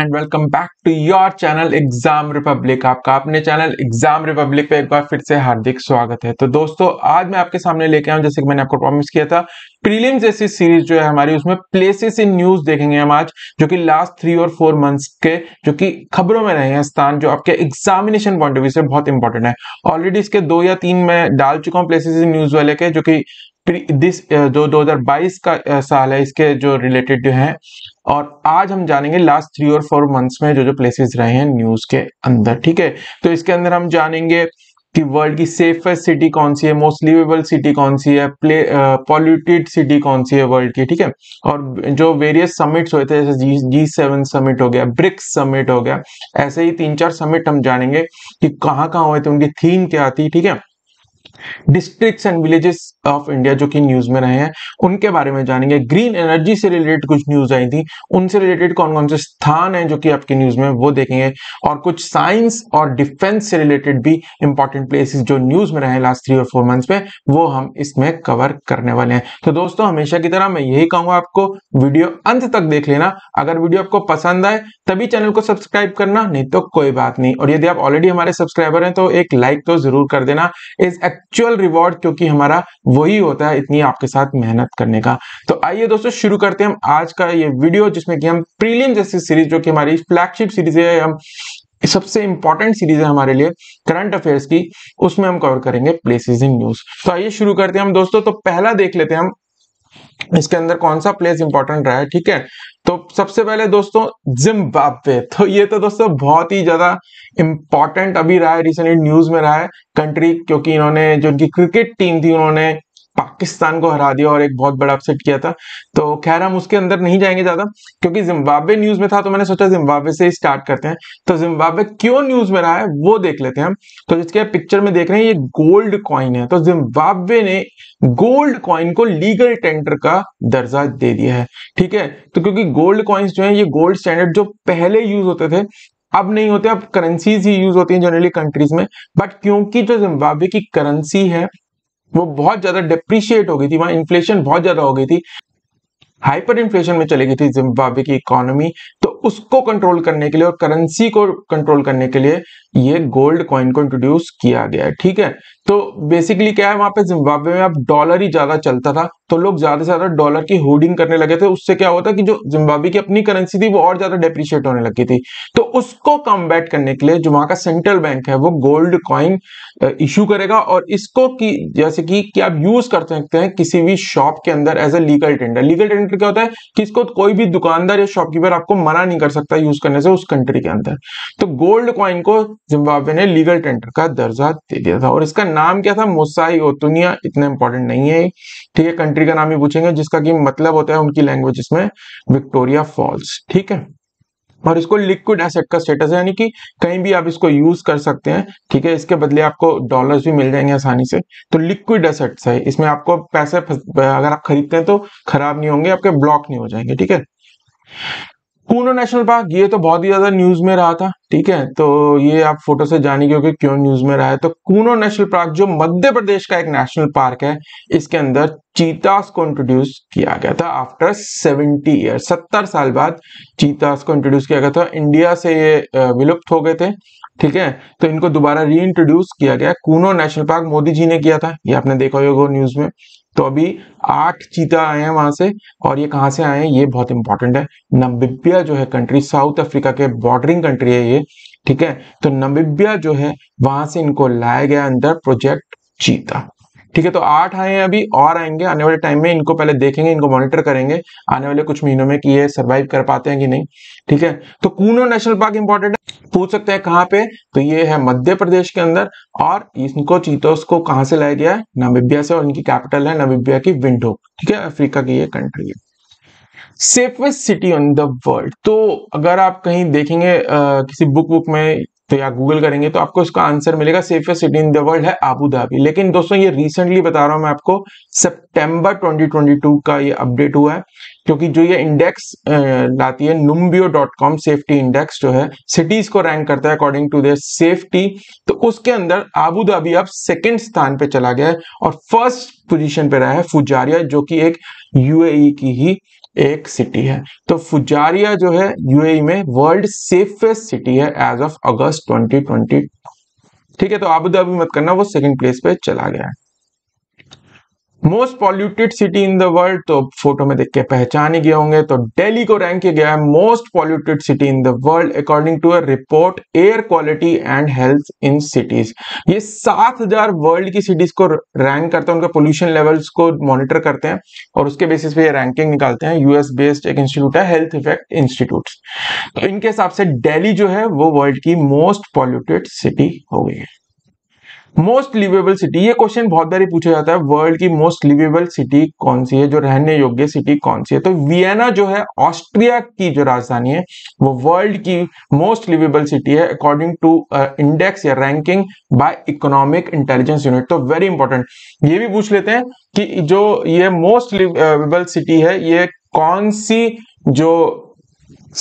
and welcome back to your channel exam republic आपका अपने channel exam Republic पे एक बार फिर से हार्दिक स्वागत है तो दोस्तों आज मैं आपके सामने लेके आऊं जैसे कि मैंने आपको प्रॉमिस किया था प्रीलिम जैसी सीरीज जो है हमारी उसमें प्लेसेस इन न्यूज देखेंगे हम आज जो कि लास्ट थ्री और फोर मंथ्स के जो कि खबरों में रहे हैं स्थान जो आपके एग्जामिनेशन पॉइंट ऑफ व्यू से बहुत इंपॉर्टेंट है ऑलरेडी इसके दो या तीन मैं डाल चुका हूँ प्लेसेस इन न्यूज वाले के जो कि दिस uh, जो 2022 का uh, साल है इसके जो रिलेटेड जो है और आज हम जानेंगे लास्ट थ्री और फोर मंथ्स में जो जो प्लेसेस रहे हैं न्यूज के अंदर ठीक है तो इसके अंदर हम जानेंगे कि वर्ल्ड की सेफेस्ट सिटी कौन सी है मोस्ट लिवेबल सिटी कौन सी है प्ले पॉल्यूटेड सिटी कौन सी है वर्ल्ड की ठीक है और जो वेरियस समिट्स हुए थे जैसे जी सेवन समिट हो गया ब्रिक्स समिट हो गया ऐसे ही तीन चार समिट हम जानेंगे कि कहाँ कहाँ हुए थे उनकी थीम क्या थी ठीक है districts and villages of India जो कि न्यूज में रहे हैं उनके बारे में जानेंगे ग्रीन एनर्जी से रिलेटेड कुछ न्यूज आई थी उनसे रिलेटेड कौन कौन से स्थान हैं जो कि आपके न्यूज में वो देखेंगे और कुछ साइंस और डिफेंस से रिलेटेड भी इंपॉर्टेंट प्लेसेस जो न्यूज में रहे हैं लास्ट थ्री और फोर मंथ्स में वो हम इसमें कवर करने वाले हैं तो दोस्तों हमेशा की तरह मैं यही कहूंगा आपको वीडियो अंत तक देख लेना अगर वीडियो आपको पसंद आए तभी चैनल को सब्सक्राइब करना नहीं तो कोई बात नहीं और यदि आप ऑलरेडी हमारे सब्सक्राइबर हैं तो एक लाइक तो जरूर कर देना इस एक्चुअल रिवॉर्ड क्योंकि हमारा वही होता है इतनी आपके साथ मेहनत करने का तो आइए दोस्तों शुरू करते हैं हम आज का ये वीडियो जिसमें कि हम प्रीलियम जैसी सीरीज जो कि हमारी फ्लैगशिप सीरीज है हम सबसे इंपॉर्टेंट सीरीज है हमारे लिए करंट अफेयर्स की उसमें हम कवर करेंगे प्लेसेस इन न्यूज तो आइए शुरू करते हैं हम दोस्तों तो पहला देख लेते हैं हम इसके अंदर कौन सा प्लेस इंपॉर्टेंट रहा है ठीक है तो सबसे पहले दोस्तों जिम्बाब्वे तो ये तो दोस्तों बहुत ही ज्यादा इंपॉर्टेंट अभी रहा है रिसेंटली न्यूज में रहा है कंट्री क्योंकि इन्होंने जो उनकी क्रिकेट टीम थी उन्होंने पाकिस्तान को हरा दिया और एक बहुत बड़ा अपसेट किया था तो खैर हम उसके अंदर नहीं जाएंगे ज्यादा क्योंकि जिम्बाब्वे न्यूज में था तो मैंने सोचा जिम्बाब्वे से स्टार्ट करते हैं तो जिम्बाब्वे क्यों न्यूज में रहा है वो देख लेते हैं हम तो जिसके पिक्चर में देख रहे हैं ये गोल्ड कॉइन है तो जिम्बाब्वे ने गोल्ड कॉइन को लीगल टेंडर का दर्जा दे दिया है ठीक है तो क्योंकि गोल्ड कॉइन्स जो है ये गोल्ड स्टैंडर्ड जो पहले यूज होते थे अब नहीं होते अब करेंसीज ही यूज होती हैं जनरली कंट्रीज में बट क्योंकि जो जिम्बाब्वे की करेंसी है वो बहुत ज्यादा डिप्रिशिएट हो गई थी वहां इन्फ्लेशन बहुत ज्यादा हो गई थी हाइपर इन्फ्लेशन में चली गई थी जिम्बाब्वे की इकोनॉमी तो उसको कंट्रोल करने के लिए और करेंसी को कंट्रोल करने के लिए ये गोल्ड कॉइन को इंट्रोड्यूस किया गया है ठीक है तो बेसिकली क्या है वहां पे जिम्बाब्वे में अब डॉलर ही ज्यादा चलता था तो लोग ज्यादा से ज्यादा डॉलर की होर्डिंग करने लगे थे उससे क्या होता कि जो जिम्बाब्वे की अपनी करेंसी थी वो और ज्यादा डेप्रिशिएट होने लगी थी तो उसको कम्बैट करने के लिए जो वहां का सेंट्रल बैंक है वो गोल्ड कॉइन इशू करेगा और इसको की जैसे कि, कि आप यूज कर सकते हैं किसी भी शॉप के अंदर as a legal tender legal tender क्या होता है कि इसको कोई भी दुकानदार या शॉपकीपर आपको मना नहीं कर सकता यूज करने से उस कंट्री के अंदर तो गोल्ड कॉइन को जिम्बाब्वे ने लीगल टेंडर का दर्जा दे दिया था और इसका नाम क्या था मोसाई ओतुनिया इतना इंपॉर्टेंट नहीं है ठीक है कंट्री का नाम ही पूछेंगे जिसका कि मतलब होता है उनकी लैंग्वेज इसमें विक्टोरिया फॉल्स ठीक है और इसको लिक्विड एसेट का स्टेटस है यानी कि कहीं भी आप इसको यूज कर सकते हैं ठीक है इसके बदले आपको डॉलर्स भी मिल जाएंगे आसानी से तो लिक्विड एसेट्स है इसमें आपको पैसे अगर आप खरीदते हैं तो खराब नहीं होंगे आपके ब्लॉक नहीं हो जाएंगे ठीक है कूनो नेशनल पार्क ये तो बहुत ही ज्यादा न्यूज में रहा था ठीक है तो ये आप फोटो से जानेंगे कि क्यों न्यूज में रहा है तो कूनो नेशनल पार्क जो मध्य प्रदेश का एक नेशनल पार्क है इसके अंदर चीतास को इंट्रोड्यूस किया गया था आफ्टर 70 ईयर 70 साल बाद चीतास को इंट्रोड्यूस किया गया था इंडिया से ये विलुप्त हो गए थे ठीक है तो इनको दोबारा री इंट्रोड्यूस किया गया कूनो नेशनल पार्क मोदी जी ने किया था ये आपने देखा होगा न्यूज में तो अभी आठ चीता आए हैं वहां से और ये कहाँ से आए हैं ये बहुत इंपॉर्टेंट है नम्बिबिया जो है कंट्री साउथ अफ्रीका के बॉर्डरिंग कंट्री है ये ठीक है तो नम्बिबिया जो है वहां से इनको लाया गया अंदर प्रोजेक्ट चीता ठीक है तो आठ आए हैं अभी और आएंगे आने वाले टाइम में इनको पहले देखेंगे इनको मॉनिटर करेंगे आने वाले कुछ महीनों में कि ये सर्वाइव कर पाते हैं कि नहीं ठीक है तो कूनो नेशनल पार्क इंपॉर्टेंट है पूछ सकते हैं कहाँ पे तो ये है मध्य प्रदेश के अंदर और इनको चीतोस को कहां से लाया गया है नामिबिया से और इनकी कैपिटल है नामिबिया की विंडो ठीक है अफ्रीका की ये कंट्री है safest city on the world तो अगर आप कहीं देखेंगे आ, किसी बुक बुक में तो यहाँ गूगल करेंगे तो आपको इसका आंसर मिलेगा safest city in the world है आबू धाबी लेकिन दोस्तों ये रिसेंटली बता रहा हूँ मैं आपको सितंबर 2022 का ये अपडेट हुआ है क्योंकि जो ये इंडेक्स लाती है Numbeo dot com safety index जो है सिटीज को रैंक करता है अकॉर्डिंग टू दे सेफ्टी तो उसके अंदर आबू धाबी अब सेकेंड स्थान पर चला गया है और फर्स्ट पोजिशन पे रहा है फुजारिया जो कि एक यूएई e की ही एक सिटी है तो फुजारिया जो है यूएई e में वर्ल्ड सेफेस्ट सिटी है एज ऑफ अगस्त 2020 ठीक है तो आबू धाबी मत करना वो सेकंड प्लेस पे चला गया है most polluted city in the world तो फोटो में देख के पहचान ही गए होंगे तो दिल्ली को रैंक किया गया है most polluted city in the world according to a report air quality and health in cities ये 7000 वर्ल्ड की सिटीज को रैंक करते हैं उनका पोल्यूशन लेवल्स को मॉनिटर करते हैं और उसके बेसिस पे ये रैंकिंग निकालते हैं यूएस बेस्ड एक इंस्टीट्यूट है हेल्थ इफेक्ट इंस्टीट्यूट तो इनके हिसाब से डेली जो है वो वर्ल्ड की मोस्ट पॉल्यूटेड सिटी हो गई है मोस्ट लिवेबल सिटी ये क्वेश्चन बहुत बार पूछा जाता है वर्ल्ड की मोस्ट लिवेबल सिटी कौन सी है जो रहने योग्य सिटी कौन सी है तो वियना जो है ऑस्ट्रिया की जो राजधानी है वो वर्ल्ड की मोस्ट लिवेबल सिटी है अकॉर्डिंग टू इंडेक्स या ranking by economic intelligence unit तो वेरी इंपॉर्टेंट ये भी पूछ लेते हैं कि जो ये मोस्ट लिवेबल सिटी है ये कौन सी जो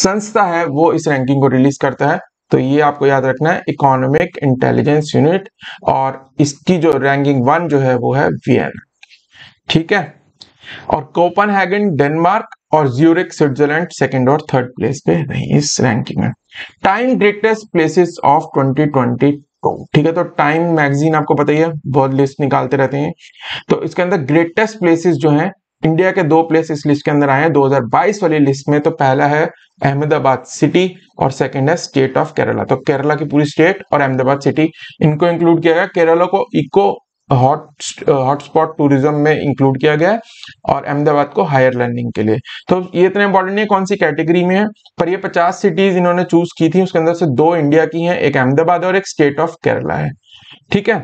संस्था है वो इस रैंकिंग को रिलीज करता है तो ये आपको याद रखना है इकोनॉमिक इंटेलिजेंस यूनिट और इसकी जो रैंकिंग वन जो है वो है वियना ठीक है और कोपन डेनमार्क और ज्यूरिक स्विट्जरलैंड सेकंड और थर्ड प्लेस पे रही इस रैंकिंग में टाइम ग्रेटेस्ट प्लेसेस ऑफ 2022 ठीक है तो टाइम मैगजीन आपको पता ही है बहुत लिस्ट निकालते रहते हैं तो इसके अंदर ग्रेटेस्ट प्लेसेस जो हैं इंडिया के दो प्लेस इस लिस्ट के अंदर आए हैं 2022 वाली लिस्ट में तो पहला है अहमदाबाद सिटी और सेकंड है स्टेट ऑफ केरला तो केरला की पूरी स्टेट और अहमदाबाद सिटी इनको इंक्लूड किया गया केरला को इको हॉट हॉटस्पॉट टूरिज्म में इंक्लूड किया गया है और अहमदाबाद को हायर लर्निंग के लिए तो ये इतना इंपॉर्टेंट नहीं है कौन सी कैटेगरी में है पर ये 50 सिटीज इन्होंने चूज की थी उसके अंदर से दो इंडिया की हैं एक अहमदाबाद और एक स्टेट ऑफ केरला है ठीक है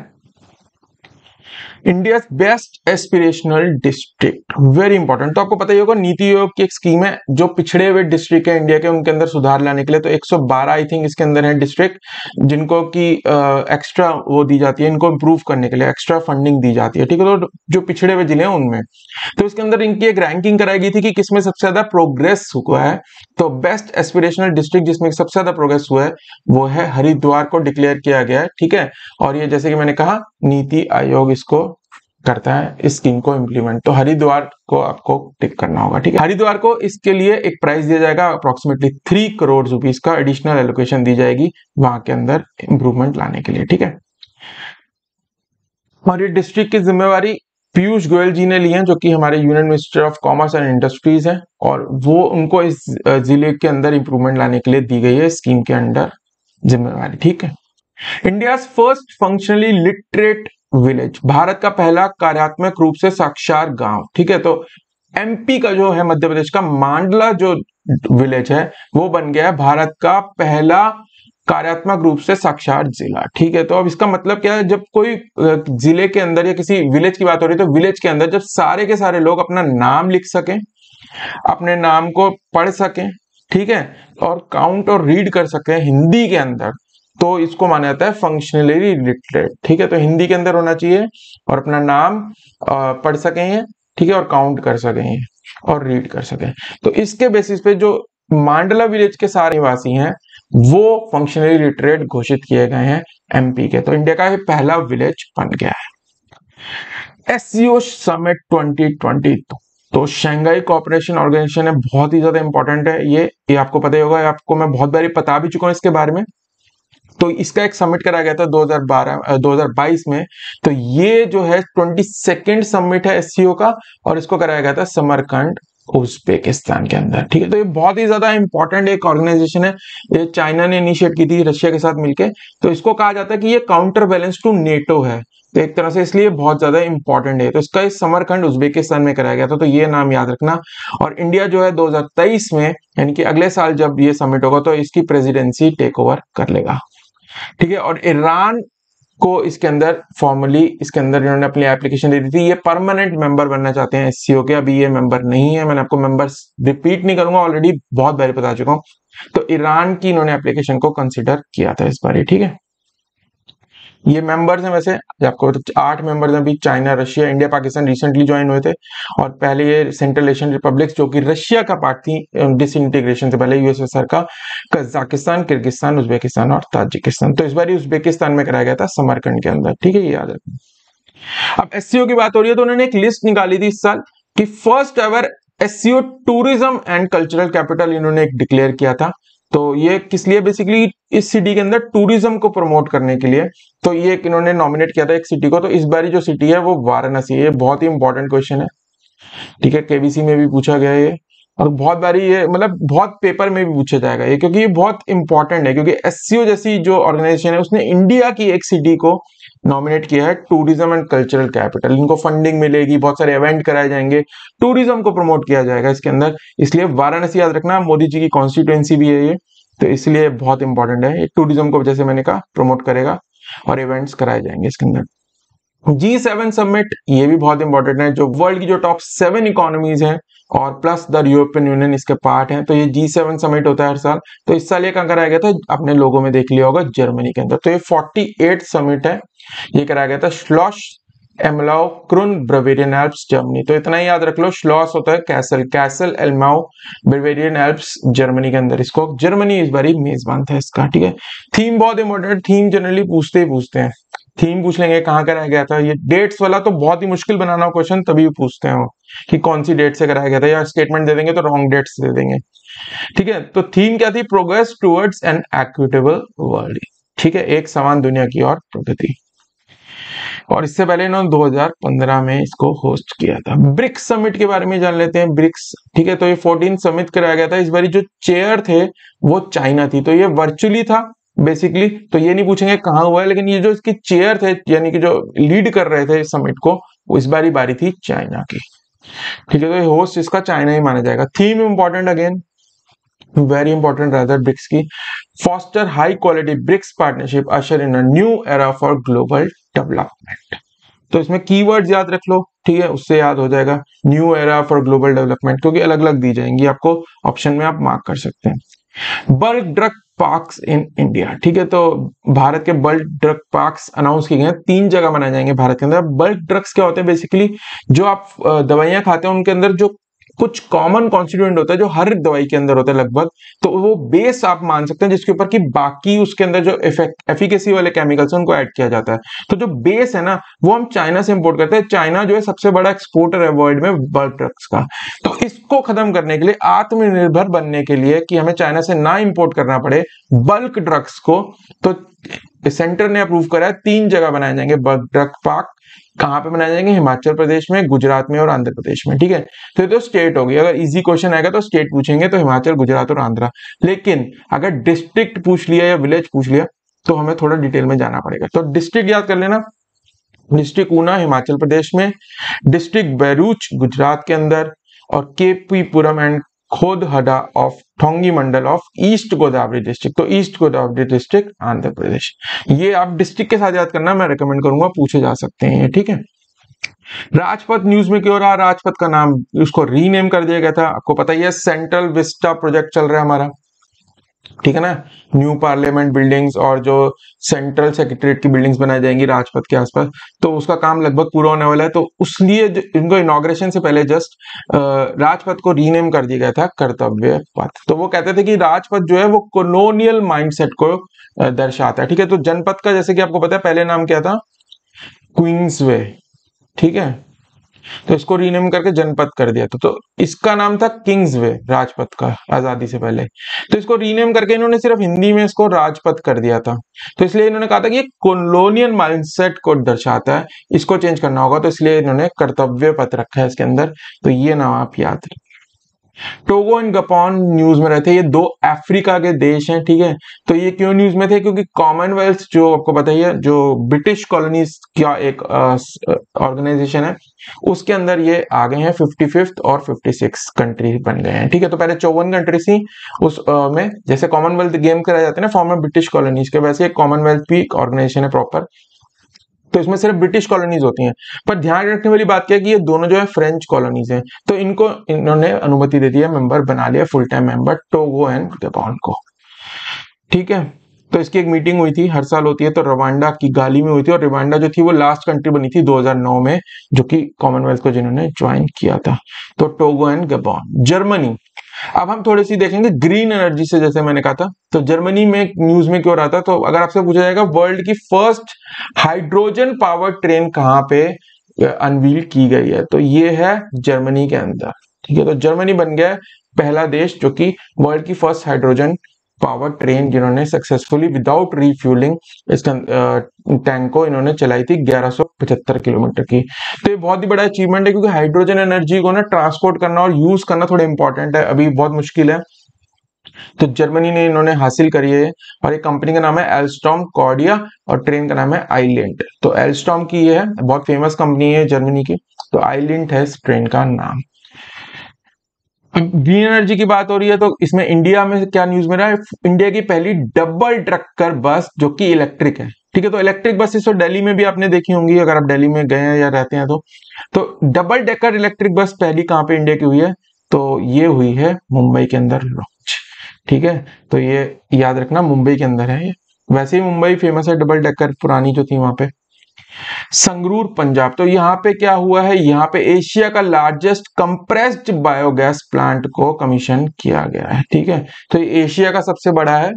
India best aspirational district very important तो आपको पता ही होगा नीति आयोग की एक स्कीम है जो पिछड़े हुए डिस्ट्रिक्ट है इंडिया के उनके अंदर सुधार लाने के लिए तो 112 आई थिंक इसके अंदर है डिस्ट्रिक्ट जिनको की एक्स्ट्रा वो दी जाती है इनको इम्प्रूव करने के लिए एक्स्ट्रा फंडिंग दी जाती है ठीक है तो जो पिछड़े हुए जिले हैं उनमें तो इसके अंदर इनकी एक रैंकिंग कराई गई थी कि किसमें सबसे ज्यादा प्रोग्रेस हुआ है तो बेस्ट एस्पिरेशनल डिस्ट्रिक्ट जिसमें सबसे ज्यादा प्रोग्रेस हुआ है वो है हरिद्वार को डिक्लेयर किया गया है ठीक है और ये जैसे कि मैंने कहा नीति आयोग इसको करता है इस स्कीम को इम्प्लीमेंट तो हरिद्वार को आपको टिक करना होगा ठीक है हरिद्वार को इसके लिए एक प्राइस दिया जाएगा अप्रोक्सीमेटली थ्री करोड़ रुपीज का एडिशनल एलोकेशन दी जाएगी वहां के अंदर इंप्रूवमेंट लाने के लिए ठीक है और ये डिस्ट्रिक्ट की जिम्मेवारी पीयूष गोयल जी ने लिए है जो कि हमारे union minister of commerce and industries हैं और वो उनको इस जिले के अंदर इंप्रूवमेंट लाने के लिए दी गई है स्कीम के अंडर जिम्मेवारी ठीक है India first functionally literate village Bharat का पहला कार्यात्मक रूप से साक्षर गांव ठीक है तो एमपी का जो है मध्य प्रदेश का मांडला जो विलेज है वो बन गया है भारत का पहला कार्यात्मक रूप से साक्षात जिला ठीक है तो अब इसका मतलब क्या है जब कोई जिले के अंदर या किसी विलेज की बात हो रही है तो विलेज के अंदर जब सारे के सारे लोग अपना नाम लिख सकें अपने नाम को पढ़ सकें ठीक है और काउंट और रीड कर सकें हिंदी के अंदर तो इसको माना जाता है फंक्शनली रिलेटेड ठीक है तो हिंदी के अंदर होना चाहिए और अपना नाम पढ़ सकें ठीक है और काउंट कर सकें और रीड कर सकें तो इसके बेसिस पे जो मांडला विलेज के सारे निवासी हैं वो फंक्शनली रिलेटेड घोषित किए गए हैं एमपी के तो इंडिया का ये पहला विलेज बन गया है एस समिट 2020 तो शंघाई कोऑपरेशन ऑर्गेनाइजेशन है बहुत ही ज्यादा इंपॉर्टेंट है ये ये आपको पता ही होगा आपको मैं बहुत बारी बता भी चुका हूँ इसके बारे में तो इसका एक समिट कराया गया था 2012 2022 में तो ये जो है ट्वेंटी सेकेंड समिट है एस का और इसको कराया गया था समरकंड उजबेकिस्तान के अंदर ठीक है तो ये बहुत ही ज्यादा इंपॉर्टेंट एक ऑर्गेनाइजेशन है ये चाइना ने इनिशिएट की थी रशिया के साथ मिलके तो इसको कहा जाता है कि ये काउंटर बैलेंस टू नेटो है तो एक तरह से इसलिए बहुत ज्यादा इंपॉर्टेंट है तो इसका इस समरखंड उज्बेकिस्तान में कराया गया था तो ये नाम याद रखना और इंडिया जो है 2023 में यानी कि अगले साल जब ये समिट होगा तो इसकी प्रेसिडेंसी टेक ओवर कर लेगा ठीक है और ईरान को इसके अंदर फॉर्मली इसके अंदर इन्होंने अपनी एप्लीकेशन दे दी थी ये परमानेंट मेंबर बनना चाहते हैं एस के अभी ये मेंबर नहीं है मैंने आपको मेंबर रिपीट नहीं करूंगा ऑलरेडी बहुत बार बता चुका हूँ तो ईरान की इन्होंने एप्लीकेशन को कंसिडर किया था इस बारे ठीक है ये मेंबर्स हैं वैसे आपको आठ मेंबर्स हैं अभी China Russia India Pakistan recently join हुए थे और पहले ये सेंट्रल एशियन रिपब्लिक्स जो कि रशिया का पार्ट थी डिस इंटीग्रेशन से पहले यूएसएसआर का कजाकिस्तान किर्गिस्तान उज्बेकिस्तान और ताजिकिस्तान तो इस बार उज्बेकिस्तान में कराया गया था समरकंड के अंदर ठीक है ये याद रखना अब एस की बात हो रही है तो उन्होंने एक लिस्ट निकाली थी इस साल की first ever S tourism and cultural capital इन्होंने एक डिक्लेयर किया था तो ये किस लिए बेसिकली इस सिटी के अंदर टूरिज्म को प्रमोट करने के लिए तो ये इन्होंने नॉमिनेट किया था एक सिटी को तो इस बार जो सिटी है वो वाराणसी है बहुत ही इंपॉर्टेंट क्वेश्चन है ठीक है केबीसी में भी पूछा गया ये और बहुत बारी ये मतलब बहुत पेपर में भी पूछा जाएगा ये क्योंकि ये बहुत इंपॉर्टेंट है क्योंकि एस जैसी जो ऑर्गेनाइजेशन है उसने इंडिया की एक सिटी को नॉमिनेट किया है टूरिज्म एंड कल्चरल कैपिटल इनको फंडिंग मिलेगी बहुत सारे इवेंट कराए जाएंगे टूरिज्म को प्रमोट किया जाएगा इसके अंदर इसलिए वाराणसी याद रखना मोदी जी की कॉन्स्टिट्युएंसी भी है ये तो इसलिए बहुत इंपॉर्टेंट है टूरिज्म को जैसे मैंने कहा प्रमोट करेगा और इवेंट्स कराए जाएंगे इसके अंदर जी सेवन समिट ये भी बहुत इंपॉर्टेंट है जो वर्ल्ड की जो टॉप सेवन इकोनॉमीज हैं और प्लस द यूरोपियन यूनियन इसके पार्ट हैं तो ये जी सेवन समिट होता है हर साल तो इस साल ये कहाँ कराया गया था अपने लोगों में देख लिया होगा जर्मनी के अंदर तो ये फोर्टी एट समिट है ये कराया गया था श्लॉश एमलाओ क्रुन ब्रवेरियन एल्प्स जर्मनी तो इतना ही याद रख लो श्लॉस होता है castle castle Elmau Bavarian Alps Germany के अंदर इसको जर्मनी इस बार मेजबान था इसका ठीक है थीम बहुत इंपॉर्टेंट थीम जनरली पूछते ही पूछते हैं थीम पूछ लेंगे कहाँ कराया गया था ये डेट्स वाला तो बहुत ही मुश्किल बनाना क्वेश्चन तभी पूछते हैं कि कौन सी डेट से कराया गया था या स्टेटमेंट दे देंगे तो रॉन्ग डेट्स दे देंगे ठीक है तो थीम क्या थी progress towards an equitable world ठीक है एक समान दुनिया की और प्रगति और इससे पहले इन्होंने 2015 में इसको होस्ट किया था ब्रिक्स समिट के बारे में जान लेते हैं ब्रिक्स ठीक है तो ये 14 समिट कराया गया था इस बार जो चेयर थे वो चाइना थी तो ये वर्चुअली था बेसिकली तो ये नहीं पूछेंगे कहाँ हुआ है लेकिन ये जो इसके चेयर थे यानी कि जो लीड कर रहे थे इस समिट को वो इस बार ही बारी थी चाइना की ठीक है तो होस्ट इसका चाइना ही माना जाएगा theme important again very important रहता ब्रिक्स की foster high quality BRICS partnership usher in new era for global development तो इसमें कीवर्ड्स याद रख लो ठीक है उससे याद हो जाएगा new era for global development क्योंकि अलग अलग दी जाएंगी आपको ऑप्शन में आप मार्क कर सकते हैं bulk drug parks in India ठीक है तो भारत के बल्क ड्रग पार्क्स अनाउंस किए गए तीन जगह बनाए जाएंगे भारत के अंदर बल्क ड्रग्स क्या होते हैं बेसिकली जो आप दवाइयां खाते हैं उनके अंदर जो कुछ कॉमन कॉन्स्टिट्यूएंट होता है जो हर दवाई के अंदर होता है लगभग तो वो बेस आप मान सकते हैं जिसके ऊपर कि बाकी उसके अंदर जो इफेक्ट एफिकेसी वाले केमिकल्स हैं उनको ऐड किया जाता है तो जो बेस है ना वो हम चाइना से इंपोर्ट करते हैं चाइना जो है सबसे बड़ा एक्सपोर्टर है वर्ल्ड में बल्ब ड्रग्स का तो इसको खत्म करने के लिए आत्मनिर्भर बनने के लिए कि हमें चाइना से ना इंपोर्ट करना पड़े बल्क ड्रग्स को तो सेंटर ने अप्रूव करा है तीन जगह बनाए जाएंगे बल्क ड्रग पार्क कहाँ पे बनाए जाएंगे हिमाचल प्रदेश में गुजरात में और आंध्र प्रदेश में ठीक है तो ये तो स्टेट होगी अगर इजी क्वेश्चन आएगा तो स्टेट पूछेंगे तो हिमाचल गुजरात और आंध्रा लेकिन अगर डिस्ट्रिक्ट पूछ लिया या विलेज पूछ लिया तो हमें थोड़ा डिटेल में जाना पड़ेगा तो डिस्ट्रिक्ट याद कर लेना डिस्ट्रिक्ट ऊना हिमाचल प्रदेश में डिस्ट्रिक्ट बैरूच गुजरात के अंदर और केपीपुरम एंड खोदहडा ऑफ ठोंगी mandal of East Godavari district तो ईस्ट गोदावरी डिस्ट्रिक्ट आंध्र प्रदेश ये आप डिस्ट्रिक्ट के साथ याद करना मैं रिकमेंड करूंगा पूछे जा सकते हैं ठीक है राजपथ न्यूज में क्यों रहा राजपथ का नाम उसको रीनेम कर दिया गया था आपको पता ही है सेंट्रल विस्टा प्रोजेक्ट चल रहा है हमारा ठीक है ना न्यू पार्लियामेंट बिल्डिंग्स और जो सेंट्रल सेक्रेटरीट की बिल्डिंग्स बनाई जाएंगी राजपथ के आसपास तो उसका काम लगभग पूरा होने वाला है तो उसलिए इनको इनोग्रेशन से पहले जस्ट राजपथ को रीनेम कर दिया गया था कर्तव्य पथ तो वो कहते थे कि राजपथ जो है वो कोलोनियल माइंडसेट को दर्शाता है ठीक है तो जनपथ का जैसे कि आपको पता है पहले नाम क्या था क्वींस वे ठीक है तो इसको रीनेम करके जनपद कर दिया था तो इसका नाम था किंग्स वे राजपथ का आजादी से पहले तो इसको रीनेम करके इन्होंने सिर्फ हिंदी में इसको राजपथ कर दिया था तो इसलिए इन्होंने कहा था कि कोलोनियन माइंड माइंडसेट को दर्शाता है इसको चेंज करना होगा तो इसलिए इन्होंने कर्तव्य पथ रखा है इसके अंदर तो ये नाम आप याद रखें टोगो एंड गपॉन न्यूज में रहते ये दो अफ्रीका के देश हैं ठीक है तो ये क्यों न्यूज में थे क्योंकि कॉमनवेल्थ जो आपको बताइए जो ब्रिटिश कॉलोनीज का एक ऑर्गेनाइजेशन है उसके अंदर ये आ गए हैं फिफ्टी फिफ्थ और फिफ्टी सिक्स कंट्री बन गए हैं ठीक है तो पहले चौवन कंट्री थी उस आ, में जैसे कॉमनवेल्थ गेम कराए जाते हैं ना फॉर्मर ब्रिटिश कॉलोनीज के वैसे कॉमनवेल्थ भी ऑर्गेनाइजेशन है प्रॉपर तो इसमें सिर्फ ब्रिटिश कॉलोनीज होती हैं पर ध्यान रखने वाली बात क्या है कि ये दोनों जो है फ्रेंच कॉलोनीज हैं तो इनको इन्होंने अनुमति दे दी है मेंबर बना लिया full time member Togo and Gabon को ठीक है तो इसकी एक मीटिंग हुई थी हर साल होती है तो रवांडा की गाली में हुई थी और रवांडा जो थी वो लास्ट कंट्री बनी थी 2009 में जो कि कॉमनवेल्थ को जिन्होंने ज्वाइन किया था तो टोगो एंड गबॉन जर्मनी अब हम थोड़ी सी देखेंगे ग्रीन एनर्जी से जैसे मैंने कहा था तो जर्मनी में न्यूज में क्यों रहा था तो अगर आपसे पूछा जाएगा वर्ल्ड की फर्स्ट हाइड्रोजन पावर ट्रेन कहाँ पे अनवील की गई है तो ये है जर्मनी के अंदर ठीक है तो जर्मनी बन गया पहला देश जो कि वर्ल्ड की फर्स्ट हाइड्रोजन पावर ट्रेन जिन्होंने सक्सेसफुली विदाउट रिफ्यूलिंग इस टैंक को इन्होंने चलाई थी 1175 किलोमीटर की तो ये बहुत ही बड़ा अचीवमेंट है क्योंकि हाइड्रोजन एनर्जी को ना ट्रांसपोर्ट करना और यूज करना थोड़ा इंपॉर्टेंट है अभी बहुत मुश्किल है तो जर्मनी ने इन्होंने हासिल करी है और ये कंपनी का नाम है एल्स्टॉम कॉडिया और ट्रेन का नाम है आईलैंड तो एल्स्टॉम की ये है बहुत फेमस कंपनी है जर्मनी की तो आईलैंड है इस ट्रेन का नाम ग्रीन एनर्जी की बात हो रही है तो इसमें इंडिया में क्या न्यूज में रहा है इंडिया की पहली डबल ट्रक्कर बस जो कि इलेक्ट्रिक है ठीक है तो इलेक्ट्रिक बसेस तो दिल्ली में भी आपने देखी होंगी अगर आप दिल्ली में गए हैं या रहते हैं तो तो डबल डेकर इलेक्ट्रिक बस पहली कहाँ पे इंडिया की हुई है तो ये हुई है मुंबई के अंदर लॉन्च ठीक है तो ये याद रखना मुंबई के अंदर है ये वैसे ही मुंबई फेमस है डबल डेकर पुरानी जो थी वहां पे संगरूर पंजाब तो यहाँ पे क्या हुआ है यहाँ पे एशिया का लार्जेस्ट कंप्रेस्ड बायोगैस प्लांट को कमीशन किया गया है ठीक है तो एशिया का सबसे बड़ा है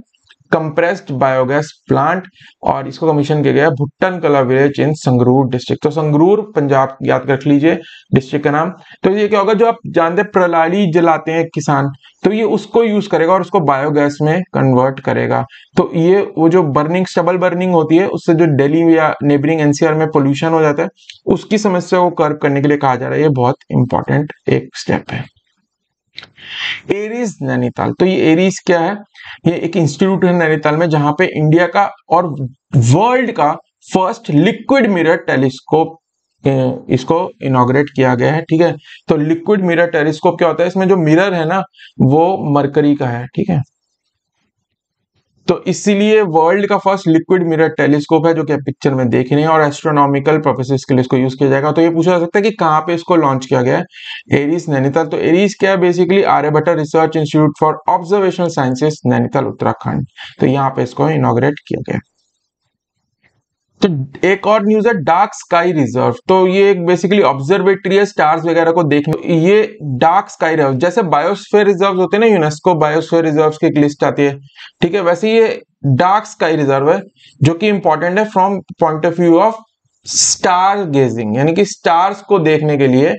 कंप्रेस्ड बायोगैस प्लांट और इसको कमीशन किया गया भुट्टन कला विलेज इन संगरूर डिस्ट्रिक्ट तो संगरूर पंजाब याद रख लीजिए डिस्ट्रिक्ट का नाम तो ये क्या होगा जो आप जानते हैं प्रलाली जलाते हैं किसान तो ये उसको यूज करेगा और उसको बायोगैस में कन्वर्ट करेगा तो ये वो जो बर्निंग स्टबल बर्निंग होती है उससे जो डेली या नेबरिंग एनसीआर में पोल्यूशन हो जाता है उसकी समस्या को कर्व करने के लिए कहा जा रहा है ये बहुत इंपॉर्टेंट एक स्टेप है एरीज नैनीताल तो ये एरीज क्या है ये एक इंस्टीट्यूट है नैनीताल में जहां पे इंडिया का और वर्ल्ड का फर्स्ट लिक्विड मिरर टेलीस्कोप इसको इनोग्रेट किया गया है ठीक है तो लिक्विड मिरर टेलीस्कोप क्या होता है इसमें जो मिरर है ना वो मरकरी का है ठीक है तो इसीलिए वर्ल्ड का फर्स्ट लिक्विड मिरर टेलीस्कोप है जो कि पिक्चर में देख रहे हैं और एस्ट्रोनॉमिकल पर्पसेस के लिए इसको यूज किया जाएगा तो ये पूछा जा सकता है कि कहाँ पे इसको लॉन्च किया गया है एरिस नैनीताल तो एरिस क्या है basically Aryabhatta research institute for observation sciences Nainital Uttarakhand तो यहाँ पे इसको इनोग्रेट किया गया तो एक और न्यूज है डार्क स्काई रिजर्व तो ये एक बेसिकली ऑब्जर्वेटरी है स्टार्स वगैरह को देखने ये डार्क स्काई रिजर्व जैसे बायोस्फेयर रिजर्व होते हैं ना यूनेस्को बायोस्फेयर रिजर्व की एक लिस्ट आती है ठीक है वैसे ये डार्क स्काई रिजर्व है जो कि इंपॉर्टेंट है from point of view of star gazing यानी कि स्टार्स को देखने के लिए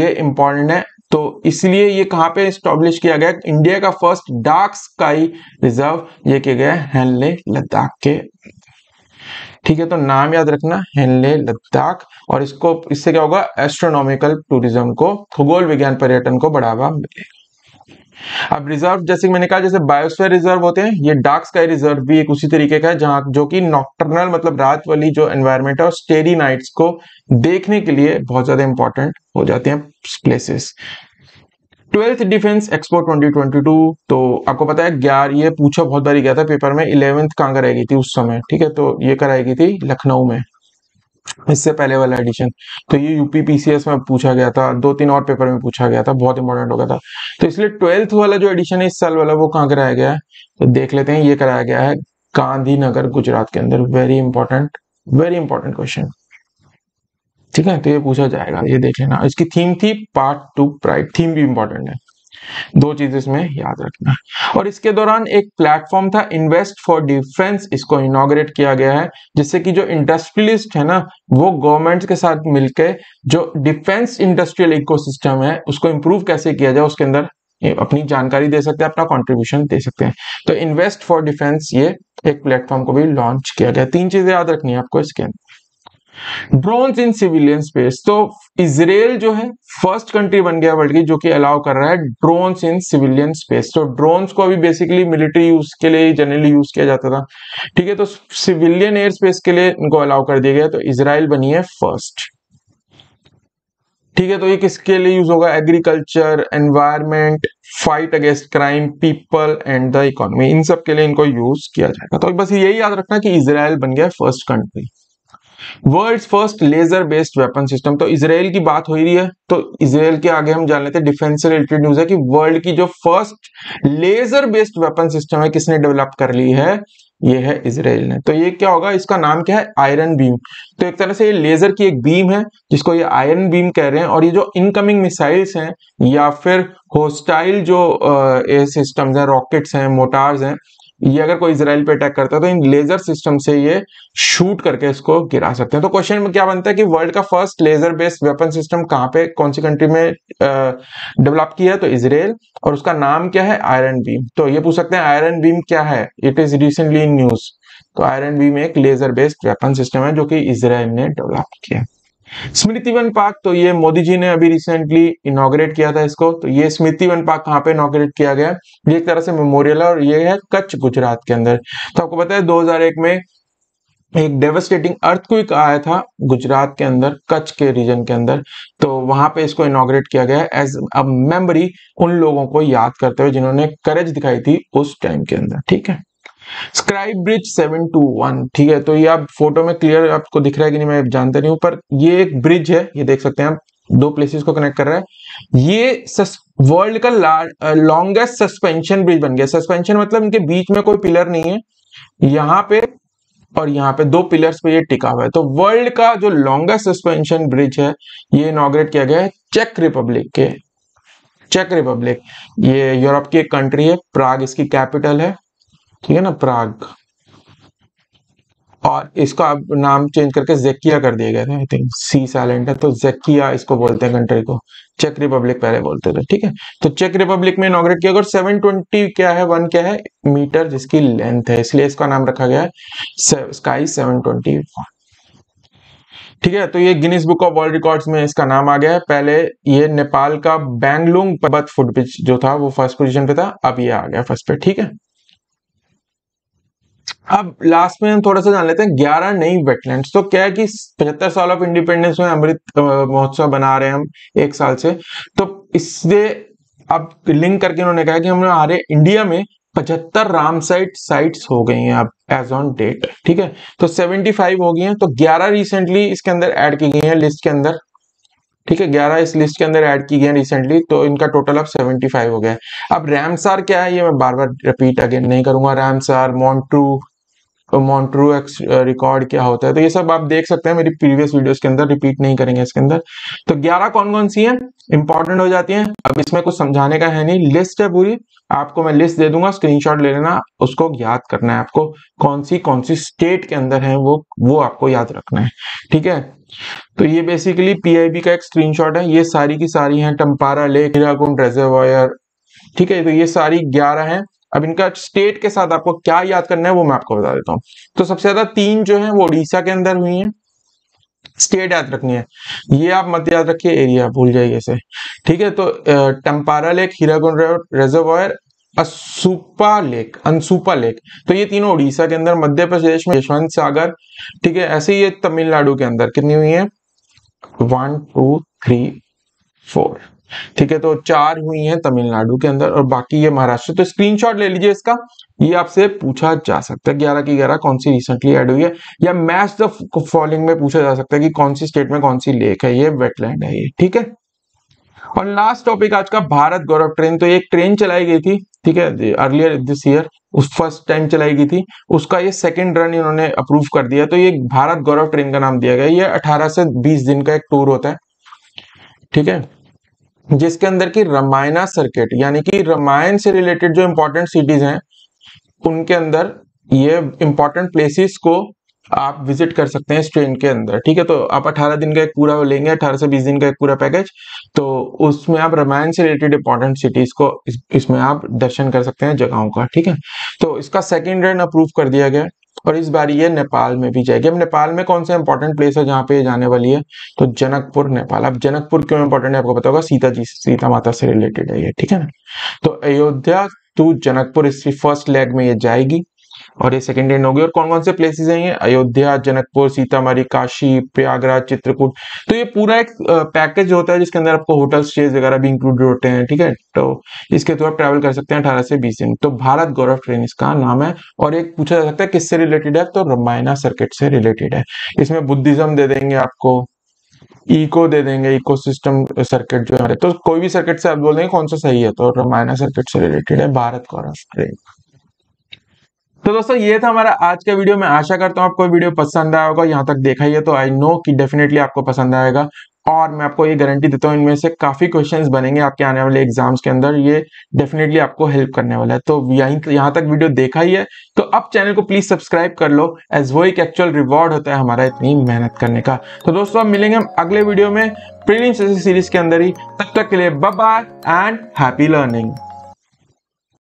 ये इंपॉर्टेंट है तो इसलिए ये कहाँ पे स्टॉब्लिश किया गया इंडिया का फर्स्ट डार्क स्काई रिजर्व ये किया गया है लद्दाख के ठीक है तो नाम याद रखना हेनले लद्दाख और इसको इससे क्या होगा एस्ट्रोनॉमिकल टूरिज्म को खगोल विज्ञान पर्यटन को बढ़ावा मिलेगा अब रिजर्व जैसे मैंने कहा जैसे बायोस्फीयर रिजर्व होते हैं ये डार्क स्काई रिजर्व भी एक उसी तरीके का है जहां जो कि नॉक्टर्नल मतलब रात वाली जो एनवायरमेंट है और स्टेडी नाइट्स को देखने के लिए बहुत ज्यादा इंपॉर्टेंट हो जाते हैं प्लेसेस ट्वेल्थ डिफेंस एक्सपो 2022 तो आपको पता है ग्यार ये पूछा बहुत बारी गया था पेपर में इलेवेंथ कहाँ कराई गई थी उस समय ठीक है तो ये कराई गई थी लखनऊ में इससे पहले वाला एडिशन तो ये यूपी पीसीएस में पूछा गया था दो तीन और पेपर में पूछा गया था बहुत इंपॉर्टेंट हो गया था तो इसलिए ट्वेल्थ वाला जो एडिशन है इस साल वाला वो कहाँ कराया गया है तो देख लेते हैं ये कराया गया है गांधीनगर गुजरात के अंदर very important very important question ठीक है तो ये पूछा जाएगा ये देख लेना इसकी थीम थी पार्ट टू प्राइड थीम भी इंपॉर्टेंट है दो चीज इसमें याद रखना और इसके दौरान एक प्लेटफॉर्म था इन्वेस्ट फॉर डिफेंस इसको इनोग्रेट किया गया है जिससे कि जो इंडस्ट्रियलिस्ट है ना वो गवर्नमेंट के साथ मिलकर जो डिफेंस इंडस्ट्रियल इकोसिस्टम है उसको इंप्रूव कैसे किया जाए उसके अंदर अपनी जानकारी दे सकते हैं अपना कॉन्ट्रीब्यूशन दे सकते हैं तो इन्वेस्ट फॉर डिफेंस ये एक प्लेटफॉर्म को भी लॉन्च किया गया तीन चीजें याद रखनी है आपको इसके अंदर ड्रोन्स इन सिविलियन स्पेस तो इसराइल जो है फर्स्ट कंट्री बन गया वर्ल्ड की जो कि अलाउ कर रहा है ड्रोन्स इन सिविलियन स्पेस तो ड्रोन्स को अभी बेसिकली मिलिट्री यूज के लिए जनरली यूज किया जाता था ठीक है तो सिविलियन एयर स्पेस के लिए इनको अलाउ कर दिया गया तो इसराइल बनी है फर्स्ट ठीक है तो ये किसके लिए यूज होगा agriculture environment fight against crime people and the economy इन सब के लिए इनको यूज किया जाएगा तो बस यही याद रखना कि इसराइल बन गया first country world first laser based weapon system तो इसराइल की बात हो रही है तो इसराइल के आगे हम जान लेते हैं डिफेंस से रिलेटेड न्यूज है कि वर्ल्ड की जो first laser based weapon system है किसने डेवलप कर ली है ये है इसराइल ने तो ये क्या होगा इसका नाम क्या है आयरन बीम तो एक तरह से ये लेजर की एक बीम है जिसको ये आयरन बीम कह रहे हैं और ये जो इनकमिंग मिसाइल्स हैं या फिर होस्टाइल जो सिस्टम्स हैं रॉकेट्स हैं मोटार्स हैं ये अगर कोई इसराइल पे अटैक करता है तो इन लेजर सिस्टम से ये शूट करके इसको गिरा सकते हैं तो क्वेश्चन में क्या बनता है कि वर्ल्ड का first laser based weapon system कहाँ पे कौन सी कंट्री में डेवलप किया है तो इसराइल और उसका नाम क्या है आयरन बीम तो ये पूछ सकते हैं आयरन बीम क्या है it is recently in news तो आयरन बीम एक लेजर बेस्ड वेपन सिस्टम है जो कि इसराइल ने डेवलप किया स्मृति वन पार्क तो ये मोदी जी ने अभी रिसेंटली इनोग्रेट किया था इसको तो ये स्मृति वन पार्क कहाँ पे इनोग्रेट किया गया ये एक तरह से मेमोरियल है और ये है कच्छ गुजरात के अंदर तो आपको पता है 2001 में एक डेवस्टेटिंग अर्थक्विक आया था गुजरात के अंदर कच्छ के रीजन के अंदर तो वहां पे इसको इनोग्रेट किया गया एज अ मेमोरी उन लोगों को याद करते हुए जिन्होंने करेज दिखाई थी उस टाइम के अंदर ठीक है Sky Bridge seven two one ठीक है तो ये आप फोटो में क्लियर आपको दिख रहा है कि नहीं मैं जानता नहीं हूं पर ये एक ब्रिज है ये देख सकते हैं आप दो प्लेसेस को कनेक्ट कर रहा है ये वर्ल्ड का लॉन्गेस्ट सस्पेंशन ब्रिज बन गया सस्पेंशन मतलब इनके बीच में कोई पिलर नहीं है यहाँ पे और यहाँ पे दो पिलर्स पे ये टिका हुआ है तो वर्ल्ड का जो लॉन्गेस्ट सस्पेंशन ब्रिज है ये इनोग्रेट किया गया है चेक रिपब्लिक के चेक रिपब्लिक ये यूरोप की एक कंट्री है प्राग इसकी कैपिटल है ठीक है ना प्राग और इसको अब नाम चेंज करके जेकिया कर दिया गया था आई थिंक सी साइलेंट है तो जेकिया इसको बोलते हैं कंट्री को चेक रिपब्लिक पहले बोलते थे ठीक है तो चेक रिपब्लिक में इनोग्रेट किया और 720 क्या है वन क्या है मीटर जिसकी लेंथ है इसलिए इसका नाम रखा गया है स्काई 720 ठीक है तो ये Guinness Book of World Records में इसका नाम आ गया है पहले ये नेपाल का बैंगलुंग पर्वत फुटब्रिज जो था वो फर्स्ट पोजीशन पे था अब ये आ गया फर्स्ट पे ठीक है अब लास्ट में हम थोड़ा सा जान लेते हैं ग्यारह नई वेटलैंड तो क्या है कि पचहत्तर साल ऑफ इंडिपेंडेंस में अमृत महोत्सव बना रहे हैं हम एक साल से तो इससे अब लिंक करके उन्होंने कहा कि हमारे इंडिया में पचहत्तर राम साइट साइट्स हो गई हैं अब एज ऑन डेट ठीक है तो 75 हो गई हैं तो 11 रिसेंटली इसके अंदर ऐड की गई हैं लिस्ट के अंदर ठीक है 11 इस लिस्ट के अंदर ऐड की गई हैं रिसेंटली तो इनका टोटल अब 75 हो गया है अब रैमसार क्या है ये मैं बार बार रिपीट अगेन नहीं करूंगा रैमसार मॉन्ट्रू मॉन्ट्रू तो रिकॉर्ड uh, क्या होता है तो ये सब आप देख सकते हैं मेरी प्रीवियस वीडियोस के अंदर रिपीट नहीं करेंगे इसके अंदर तो 11 कौन कौन सी हैं इंपॉर्टेंट हो जाती हैं अब इसमें कुछ समझाने का है नहीं लिस्ट है पूरी आपको मैं लिस्ट दे दूंगा स्क्रीनशॉट ले लेना उसको याद करना है आपको कौन सी कौन सी स्टेट के अंदर है वो वो आपको याद रखना है ठीक है तो ये बेसिकली पी का एक स्क्रीन है ये सारी की सारी है टम्पारा लेक हीराकुंड ठीक है तो ये सारी ग्यारह है अब इनका स्टेट के साथ आपको क्या याद करना है वो मैं आपको बता देता हूँ तो सबसे ज्यादा तीन जो है वो उड़ीसा के अंदर हुई है स्टेट याद रखनी है ये आप मत याद रखिए एरिया भूल जाइए इसे ठीक है तो Tampara lake Hirakud reservoir Ansupa lake Ansupa lake तो ये तीनों उड़ीसा के अंदर मध्य प्रदेश में यशवंत सागर ठीक है ऐसे ही ये तमिलनाडु के अंदर कितनी हुई है वन टू थ्री फोर ठीक है तो चार हुई हैं तमिलनाडु के अंदर और बाकी ये महाराष्ट्र तो स्क्रीनशॉट ले लीजिए इसका ये आपसे पूछा जा सकता है ग्यारह की ग्यारह कौन सी रिसेंटली एड हुई है या मैच द फॉलोइंग में पूछा जा सकता है कि कौन सी स्टेट में कौन सी लेक है ये वेटलैंड है ये ठीक है और लास्ट टॉपिक आज का भारत गौरव ट्रेन तो एक ट्रेन चलाई गई थी ठीक है अर्लियर दिस ईयर उस फर्स्ट टाइम चलाई गई थी उसका ये सेकंड रन इन्होंने अप्रूव कर दिया तो ये भारत गौरव ट्रेन का नाम दिया गया ये 18 से 20 दिन का एक टूर होता है ठीक है जिसके अंदर की रामायणा सर्किट यानी कि रामायण से रिलेटेड जो इंपॉर्टेंट सिटीज हैं उनके अंदर ये इंपॉर्टेंट प्लेसेस को आप विजिट कर सकते हैं इस ट्रेन के अंदर ठीक है तो आप 18 दिन का एक पूरा लेंगे 18 से 20 दिन का एक पूरा पैकेज तो उसमें आप रामायण से रिलेटेड इंपॉर्टेंट सिटीज को इस, इसमें आप दर्शन कर सकते हैं जगहों का ठीक है तो इसका सेकेंड रन अप्रूव कर दिया गया और इस बार ये नेपाल में भी जाएगी अब नेपाल में कौन सा इंपॉर्टेंट प्लेस है जहाँ पे जाने वाली है तो जनकपुर नेपाल अब जनकपुर क्यों इंपॉर्टेंट है आपको पता होगा सीता जी सीता माता से रिलेटेड है ये ठीक है ना तो अयोध्या टू जनकपुर इसकी फर्स्ट लेग में ये जाएगी और ये सेकेंड हैंड होगी और कौन कौन से प्लेसेस हैं ये अयोध्या जनकपुर सीतामढ़ी काशी प्रयागराज चित्रकूट तो ये पूरा एक पैकेज होता है जिसके अंदर आपको होटल स्टेज वगैरह भी इंक्लूडेड होते हैं ठीक है तो इसके थ्रू आप ट्रेवल कर सकते हैं अठारह से बीस दिन तो भारत गौरव ट्रेन इसका नाम है और एक पूछा जा सकता है किससे रिलेटेड है तो रामायणा सर्किट से रिलेटेड है इसमें बुद्धिज्म दे देंगे आपको इको दे देंगे इकोसिस्टम सर्किट जो है तो कोई भी सर्किट से आप बोल देंगे कौन सा सही है तो रामायणा सर्किट से रिलेटेड है भारत गौरव ट्रेन तो दोस्तों ये था हमारा आज का वीडियो मैं आशा करता हूँ आपको वीडियो पसंद आया होगा यहाँ तक देखा ही है तो आई नो कि डेफिनेटली आपको पसंद आएगा और मैं आपको ये गारंटी देता हूँ इनमें से काफी क्वेश्चंस बनेंगे आपके आने वाले एग्जाम्स के अंदर ये डेफिनेटली आपको हेल्प करने वाला है तो यहीं यहाँ तक वीडियो देखा ही है तो अब चैनल को प्लीज सब्सक्राइब कर लो एज वो एक एक्चुअल रिवॉर्ड होता है हमारा इतनी मेहनत करने का तो दोस्तों अब मिलेंगे हम अगले वीडियो में प्रीलिम्स सीरीज के अंदर ही तब तक के लिए बाय एंड हैप्पी लर्निंग